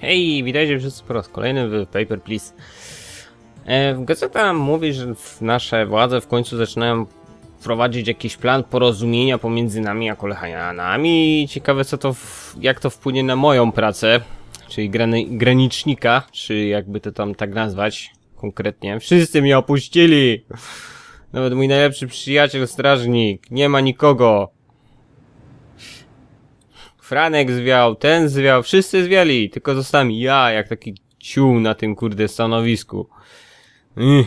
Hej, witajcie wszyscy po raz kolejny w Paper Please. E, Gazeta mówi, że nasze władze w końcu zaczynają prowadzić jakiś plan porozumienia pomiędzy nami a kolechajanami. Ciekawe co to, jak to wpłynie na moją pracę, czyli grany, granicznika, czy jakby to tam tak nazwać konkretnie. Wszyscy mnie opuścili! Nawet mój najlepszy przyjaciel strażnik. Nie ma nikogo. Franek zwiał, ten zwiał, wszyscy zwiali, tylko zostałem ja, jak taki ciuł na tym kurde stanowisku. Ych.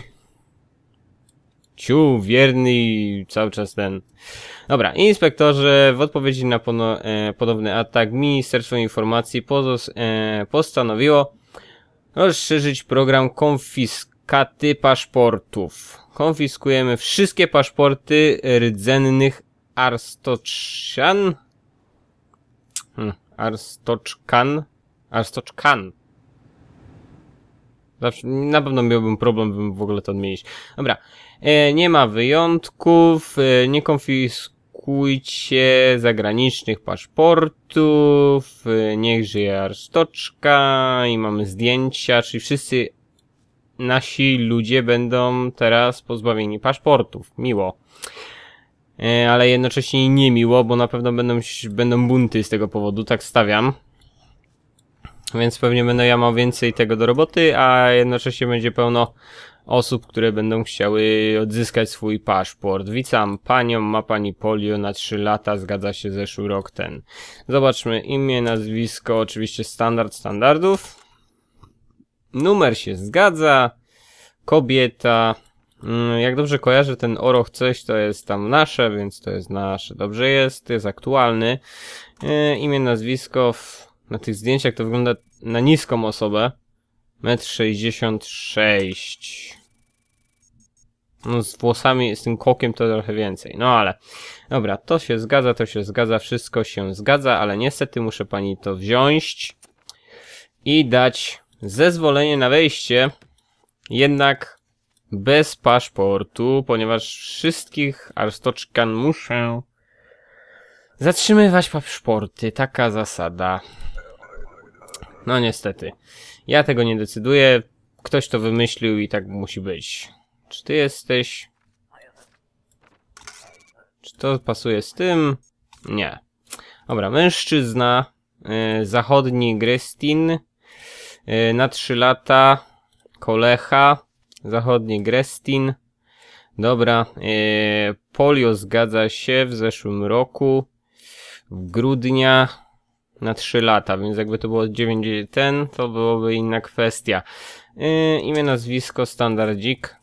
Ciu, wierny i cały czas ten. Dobra, inspektorze, w odpowiedzi na pono, e, podobny atak Ministerstwo Informacji pozos, e, postanowiło rozszerzyć program konfiskaty paszportów. Konfiskujemy wszystkie paszporty rdzennych arstoczan Hmm. Arstoczkan? Arstoczkan. Zawsze, na pewno miałbym problem, bym w ogóle to odmienić. Dobra. E, nie ma wyjątków, e, nie konfiskujcie zagranicznych paszportów, e, niech żyje Arstoczka i mamy zdjęcia, czyli wszyscy nasi ludzie będą teraz pozbawieni paszportów. Miło. E, ale jednocześnie niemiło, bo na pewno będą, będą bunty z tego powodu, tak stawiam. Więc pewnie będę ja miał więcej tego do roboty, a jednocześnie będzie pełno osób, które będą chciały odzyskać swój paszport. Witam panią, ma pani polio na 3 lata, zgadza się zeszły rok ten. Zobaczmy imię, nazwisko, oczywiście standard standardów. Numer się zgadza. Kobieta, Mm, jak dobrze kojarzę, ten Oroch coś to jest tam nasze, więc to jest nasze. Dobrze jest, jest aktualny. E, imię, nazwisko. W, na tych zdjęciach to wygląda na niską osobę. 1,66 m. No, z włosami, z tym kokiem to trochę więcej. No ale, dobra, to się zgadza, to się zgadza, wszystko się zgadza, ale niestety muszę pani to wziąć i dać zezwolenie na wejście. Jednak bez paszportu, ponieważ wszystkich arstoczkan muszę zatrzymywać paszporty. Taka zasada. No niestety. Ja tego nie decyduję. Ktoś to wymyślił i tak musi być. Czy ty jesteś? Czy to pasuje z tym? Nie. Dobra, mężczyzna. Yy, zachodni Grestin. Yy, na 3 lata. Kolecha Zachodni Grestin. Dobra, e, polio zgadza się w zeszłym roku, w grudnia na 3 lata, więc jakby to było 9 ten, to byłoby inna kwestia. E, imię, nazwisko, standardzik.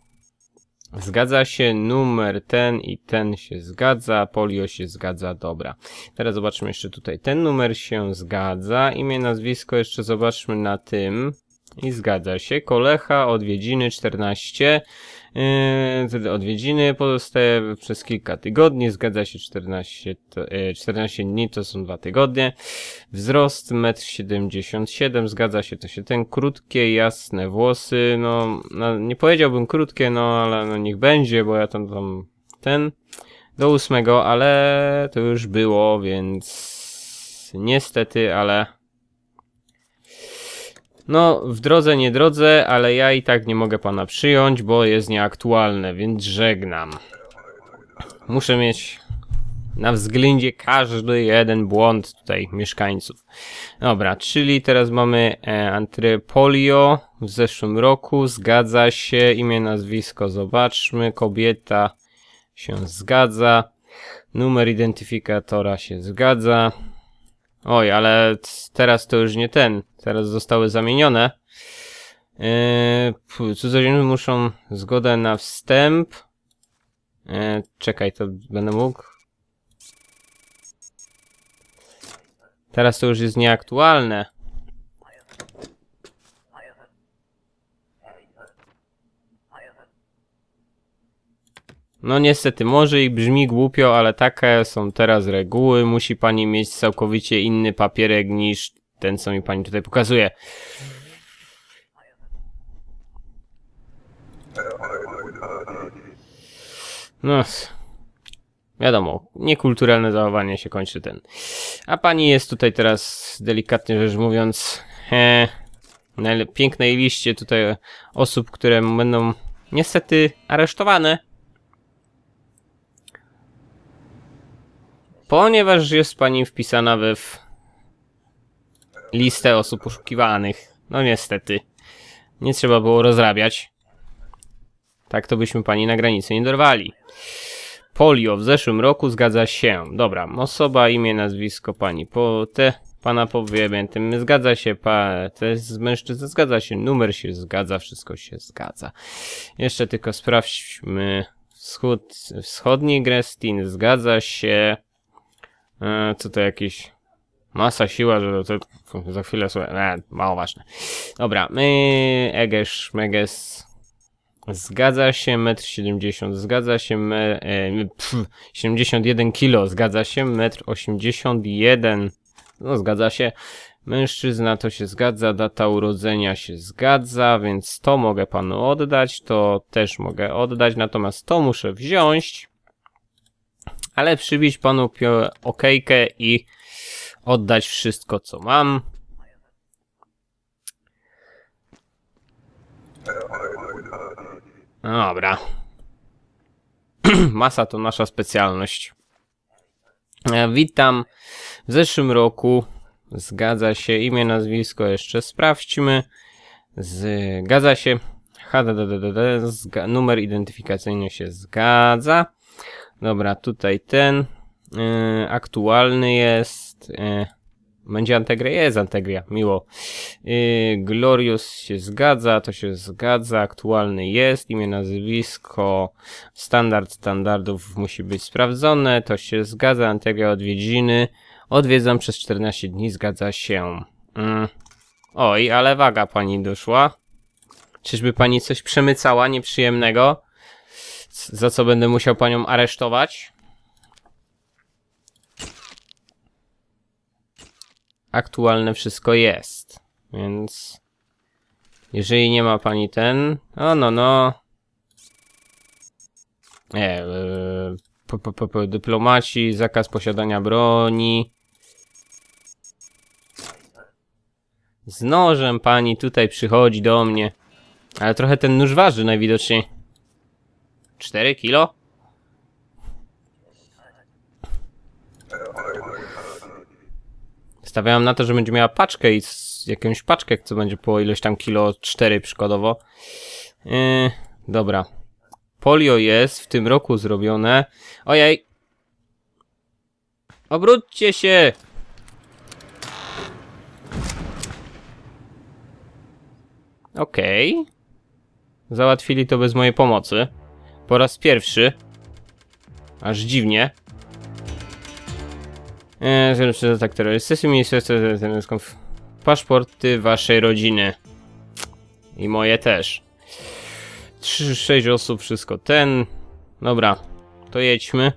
Zgadza się, numer ten i ten się zgadza, polio się zgadza, dobra. Teraz zobaczmy jeszcze tutaj, ten numer się zgadza, imię, nazwisko jeszcze zobaczmy na tym. I zgadza się. Kolecha, odwiedziny 14. Yy, odwiedziny pozostaje przez kilka tygodni. Zgadza się 14, to, yy, 14 dni, to są dwa tygodnie. Wzrost 1,77 m. Zgadza się to się ten. Krótkie, jasne włosy. No, no, nie powiedziałbym krótkie, no ale no, niech będzie, bo ja tam, tam ten. Do ósmego, ale to już było, więc niestety, ale no w drodze nie drodze, ale ja i tak nie mogę pana przyjąć, bo jest nieaktualne, więc żegnam. Muszę mieć na względzie każdy jeden błąd tutaj mieszkańców. Dobra, czyli teraz mamy e, Antrepolio w zeszłym roku, zgadza się, imię, nazwisko, zobaczmy, kobieta się zgadza, numer identyfikatora się zgadza, Oj, ale teraz to już nie ten. Teraz zostały zamienione. Yy, cudzoziemcy muszą zgodę na wstęp. Yy, czekaj, to będę mógł. Teraz to już jest nieaktualne. No niestety, może i brzmi głupio, ale takie są teraz reguły. Musi pani mieć całkowicie inny papierek niż ten, co mi pani tutaj pokazuje. No, wiadomo, niekulturalne zachowanie się kończy ten. A pani jest tutaj teraz, delikatnie rzecz mówiąc, he, na pięknej liście tutaj osób, które będą niestety aresztowane Ponieważ jest pani wpisana we w listę osób poszukiwanych. No niestety. Nie trzeba było rozrabiać. Tak to byśmy pani na granicy nie dorwali. Polio w zeszłym roku zgadza się. Dobra, osoba, imię, nazwisko pani. Po te pana powiemy, tym zgadza się, pa, to z mężczyzna zgadza się, numer się zgadza, wszystko się zgadza. Jeszcze tylko sprawdźmy wschód, wschodni Grestin zgadza się. E, co to jakieś... Masa siła, że to, to za chwilę sobie... E, mało ważne. Dobra, my Egesz, Meges... Zgadza się, metr 70, zgadza się, me, e, pff, 71 kilo, zgadza się, metr 81, no zgadza się, mężczyzna to się zgadza, data urodzenia się zgadza, więc to mogę panu oddać, to też mogę oddać, natomiast to muszę wziąć, ale przybić panu okejkę i oddać wszystko, co mam. No dobra. Masa to nasza specjalność. E, witam. W zeszłym roku zgadza się imię, nazwisko jeszcze sprawdźmy. Zgadza się. Zga numer identyfikacyjny się zgadza. Dobra, tutaj ten yy, aktualny jest. Yy, będzie Antegria? Jest Antegria, miło. Yy, Glorious się zgadza, to się zgadza, aktualny jest, imię, nazwisko, standard standardów musi być sprawdzone, to się zgadza, Antegria odwiedziny, odwiedzam przez 14 dni, zgadza się. Yy. Oj, ale waga pani doszła. Czyżby pani coś przemycała nieprzyjemnego? za co będę musiał panią aresztować. Aktualne wszystko jest, więc... Jeżeli nie ma pani ten... O, no, no, no... Nie, yy, dyplomaci, zakaz posiadania broni... Z nożem pani tutaj przychodzi do mnie. Ale trochę ten nóż waży najwidoczniej. 4 kilo? Stawiałem na to, że będzie miała paczkę i jakąś paczkę, co będzie po ilość tam kilo 4 przykładowo. Yy, dobra. Polio jest w tym roku zrobione. Ojej. Obróćcie się! Okej. Okay. Załatwili to bez mojej pomocy. Po raz pierwszy. Aż dziwnie. Eee, przez atak terrorystyczny Ministerstwo Paszporty waszej rodziny. I moje też. 3-6 osób, wszystko ten. Dobra, to jedźmy.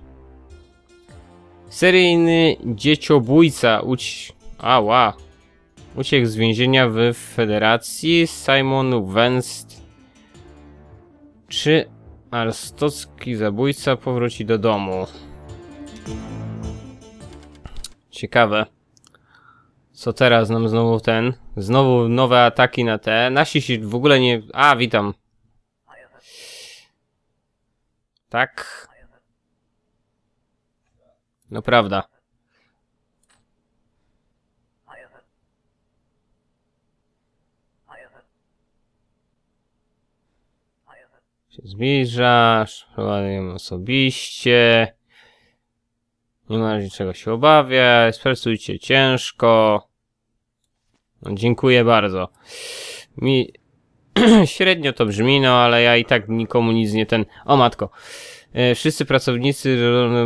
Seryjny dzieciobójca uć... Ała. Uciekł z więzienia w Federacji Simon Wenst. Czy Arstocki zabójca powróci do domu. Ciekawe. Co teraz nam znowu ten? Znowu nowe ataki na te. Nasi się w ogóle nie... A, witam. Tak. No prawda. się zbliżasz, ją osobiście. Nie ma niczego się obawiać, pracujcie ciężko. No, dziękuję bardzo. Mi średnio to brzmi, no ale ja i tak nikomu nic nie ten... O matko. E, wszyscy pracownicy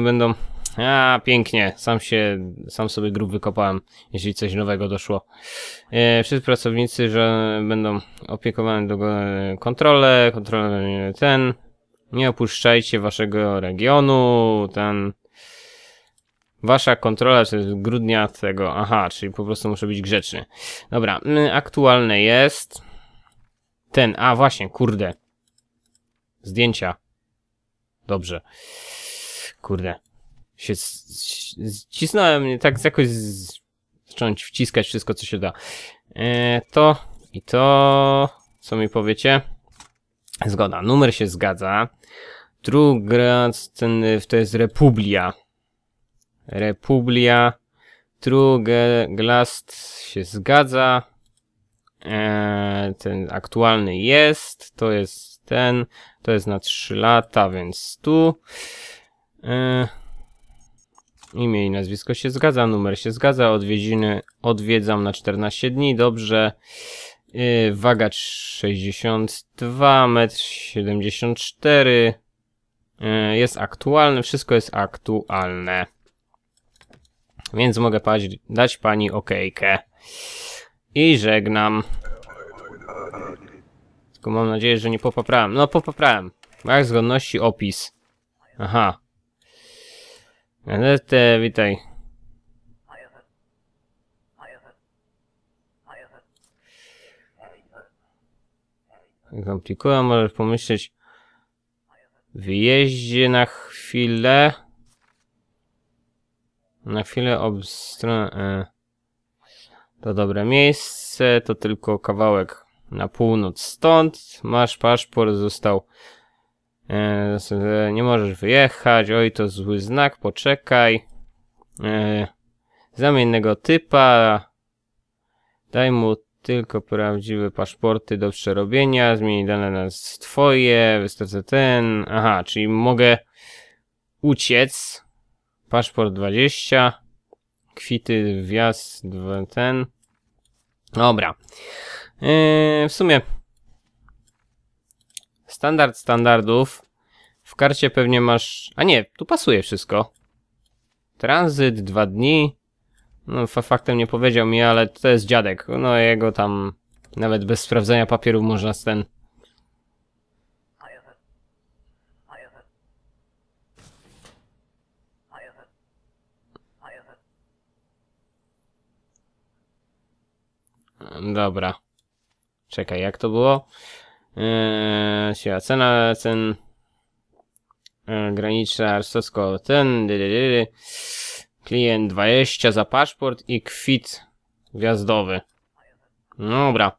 będą a, pięknie. Sam się, sam sobie grób wykopałem, jeśli coś nowego doszło. E, wszyscy pracownicy, że będą opiekowani do kontrole. kontrolę e, ten. Nie opuszczajcie waszego regionu, ten. Wasza kontrola to jest grudnia tego, aha, czyli po prostu muszę być grzeczny. Dobra, aktualne jest ten, a właśnie, kurde. Zdjęcia. Dobrze. Kurde się zcisnąłem, nie tak jakoś zacząć wciskać wszystko, co się da. E, to i to, co mi powiecie? Zgoda, numer się zgadza. Druga ten to jest Republia. Republia. True Glast się zgadza. Eee, ten aktualny jest. To jest ten. To jest na 3 lata, więc tu. Eee, Imię i nazwisko się zgadza, numer się zgadza, odwiedziny odwiedzam na 14 dni, dobrze. Yy, waga 62, metr 74. Yy, jest aktualny, wszystko jest aktualne. Więc mogę dać pani okejkę. I żegnam. Tylko mam nadzieję, że nie popaprałem. No popaprałem. Brak zgodności, opis. Aha te witaj. Komplikują, możesz pomyśleć wyjeździe na chwilę. Na chwilę ob stronę. E, to dobre miejsce, to tylko kawałek na północ stąd. Masz paszport, został E, nie możesz wyjechać, oj to zły znak, poczekaj. E, Zamień innego typa. Daj mu tylko prawdziwe paszporty do przerobienia, zmieni dane na twoje, wystarczy ten. Aha, czyli mogę uciec. Paszport 20. Kwity, wjazd, ten. Dobra. Yy, w sumie Standard standardów. W karcie pewnie masz... A nie, tu pasuje wszystko. Tranzyt, dwa dni. No faktem nie powiedział mi, ale to jest dziadek. No jego tam... Nawet bez sprawdzenia papierów można z ten... Dobra. Czekaj, jak to było? Eee, siła cena, cen eee, graniczna arsosko, ten dy, klient 20 za paszport i kwit gwiazdowy. No dobra.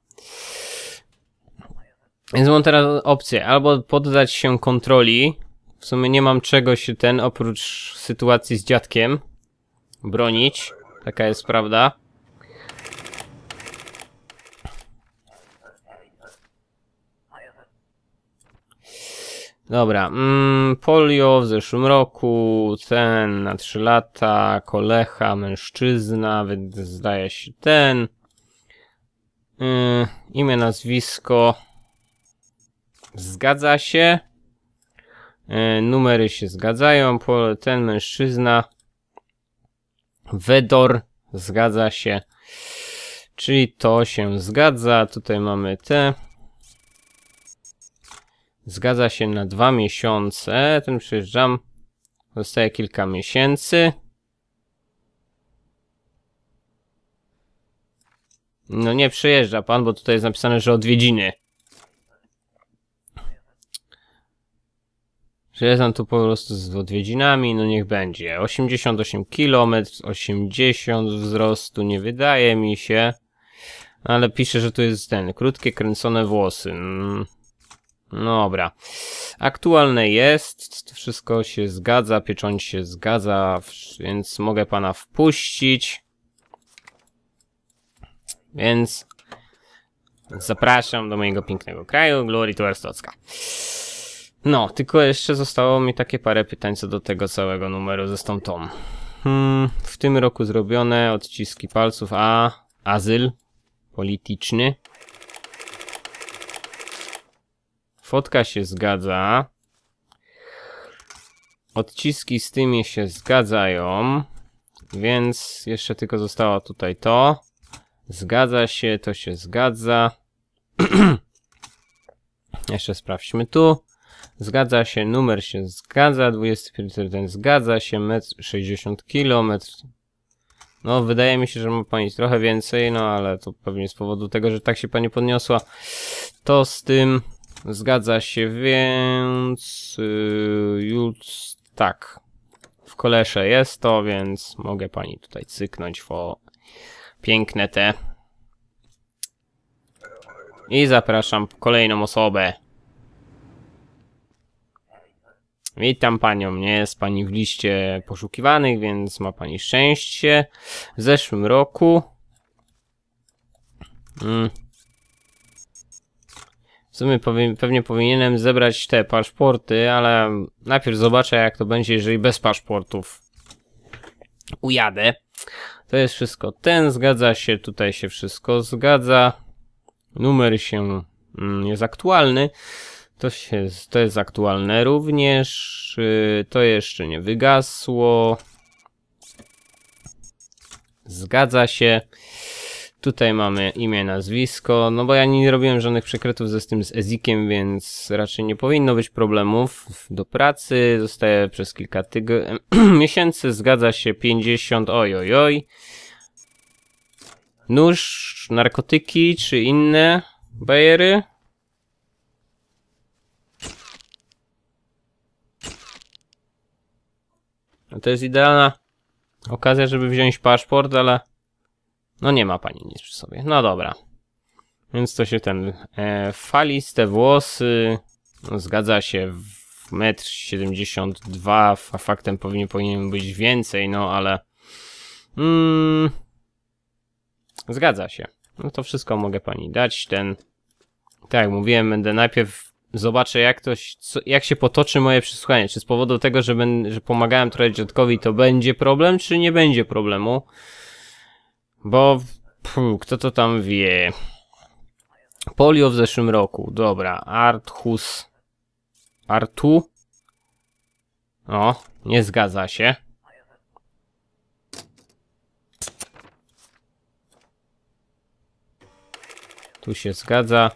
Więc mam teraz opcję, albo poddać się kontroli. W sumie nie mam czegoś ten, oprócz sytuacji z dziadkiem, bronić. Taka jest prawda. Dobra, mm, polio w zeszłym roku, ten na 3 lata, kolecha, mężczyzna, zdaje się ten. Yy, imię, nazwisko. Zgadza się. Yy, numery się zgadzają. Pol, ten mężczyzna. Wedor. Zgadza się. Czyli to się zgadza. Tutaj mamy te. Zgadza się na dwa miesiące. Ten przyjeżdżam. Zostaje kilka miesięcy. No nie przyjeżdża pan, bo tutaj jest napisane, że odwiedziny. Przyjeżdżam tu po prostu z odwiedzinami, no niech będzie. 88 km, 80 wzrostu, nie wydaje mi się. Ale pisze, że tu jest ten, krótkie kręcone włosy. Mm. Dobra. Aktualne jest, wszystko się zgadza, pieczęć się zgadza, więc mogę pana wpuścić. Więc zapraszam do mojego pięknego kraju, Glory to Arstocka. No, tylko jeszcze zostało mi takie parę pytań co do tego całego numeru ze stątą. Hmm, w tym roku zrobione odciski palców, a azyl polityczny. Fotka się zgadza. Odciski z tymi się zgadzają. Więc jeszcze tylko zostało tutaj to. Zgadza się, to się zgadza. jeszcze sprawdźmy tu. Zgadza się, numer się zgadza, 25 ten zgadza się, metr 60 km. No, wydaje mi się, że ma pani trochę więcej, no ale to pewnie z powodu tego, że tak się pani podniosła. To z tym Zgadza się, więc... Y, już tak. W kolesze jest to, więc mogę pani tutaj cyknąć po piękne te. I zapraszam kolejną osobę. Witam panią, nie jest pani w liście poszukiwanych, więc ma pani szczęście. W zeszłym roku... Mm, w pewnie powinienem zebrać te paszporty, ale najpierw zobaczę jak to będzie, jeżeli bez paszportów ujadę. To jest wszystko ten, zgadza się, tutaj się wszystko zgadza. Numer się mm, jest aktualny. To, się, to jest aktualne również. Y, to jeszcze nie wygasło. Zgadza się. Tutaj mamy imię, nazwisko, no bo ja nie robiłem żadnych przekrętów ze z tym z Ezikiem, więc raczej nie powinno być problemów do pracy. Zostaję przez kilka tygodni, miesięcy, zgadza się 50, oj, oj, oj. Nóż, narkotyki czy inne bajery? No to jest idealna okazja, żeby wziąć paszport, ale... No nie ma pani nic przy sobie. No dobra. Więc to się ten... E, faliste włosy... No, zgadza się, w metr 72, a faktem powinien, powinien być więcej, no ale... Mm, zgadza się. No to wszystko mogę pani dać, ten... Tak, jak mówiłem, będę najpierw zobaczę jak to, co, jak się potoczy moje przesłuchanie. Czy z powodu tego, że, ben, że pomagałem Trojedździotkowi to będzie problem, czy nie będzie problemu? Bo pff, kto to tam wie? Polio w zeszłym roku, dobra. Arthus. Artu? O, nie zgadza się. Tu się zgadza.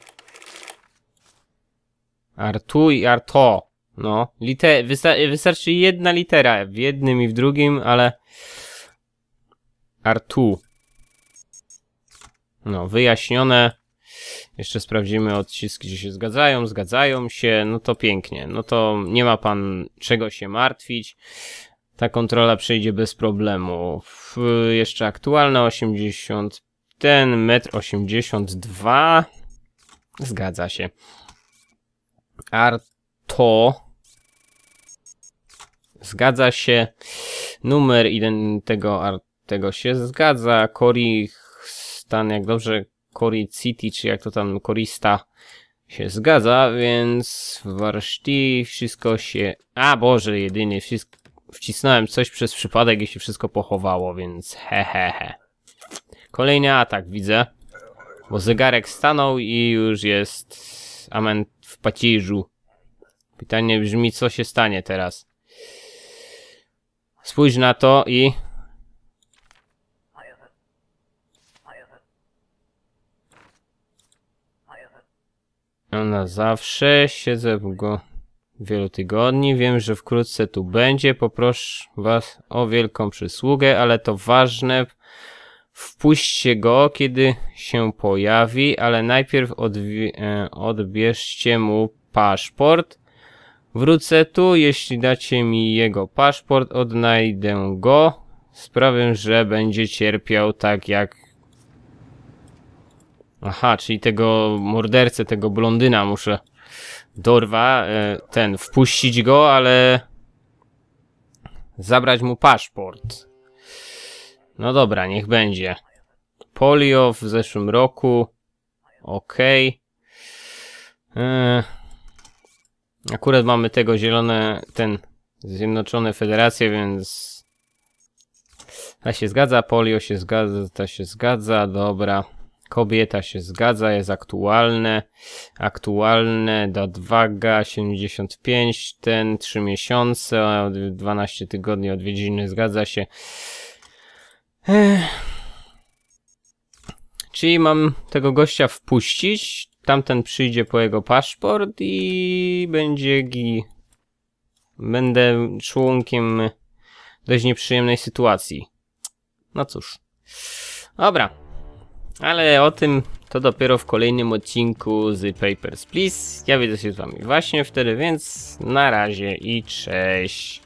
Artu i Arto. No, liter wysta wystarczy jedna litera w jednym i w drugim, ale... Artu. No, wyjaśnione. Jeszcze sprawdzimy odciski, gdzie się zgadzają. Zgadzają się, no to pięknie. No to nie ma pan czego się martwić. Ta kontrola przejdzie bez problemu. jeszcze aktualna 80, ten metr 82. Zgadza się. Arto. Zgadza się. Numer tego, tego się zgadza. Corich jak dobrze Cory City, czy jak to tam korista się zgadza, więc w warszti wszystko się... A Boże, jedynie wszystko... wcisnąłem coś przez przypadek i się wszystko pochowało, więc hehehe. He, he. Kolejny atak widzę, bo zegarek stanął i już jest amen w pacierzu. Pytanie brzmi, co się stanie teraz? Spójrz na to i na zawsze. Siedzę go wielu tygodni. Wiem, że wkrótce tu będzie. Poproszę was o wielką przysługę, ale to ważne. Wpuśćcie go, kiedy się pojawi, ale najpierw e, odbierzcie mu paszport. Wrócę tu, jeśli dacie mi jego paszport, odnajdę go. Sprawię, że będzie cierpiał tak jak Aha, czyli tego mordercę, tego blondyna muszę dorwa, e, ten, wpuścić go, ale zabrać mu paszport. No dobra, niech będzie. Polio w zeszłym roku. Okej. Okay. E, akurat mamy tego zielone, ten Zjednoczone Federacje, więc... Ta się zgadza, polio się zgadza, ta się zgadza, dobra. Kobieta się zgadza, jest aktualne. Aktualne, dat waga 75, ten 3 miesiące, 12 tygodni odwiedziny, zgadza się. Ech. Czyli mam tego gościa wpuścić, tamten przyjdzie po jego paszport i będzie gi. Będę członkiem dość nieprzyjemnej sytuacji. No cóż. Dobra, ale o tym to dopiero w kolejnym odcinku z Papers, Please. Ja widzę się z wami właśnie wtedy, więc na razie i cześć.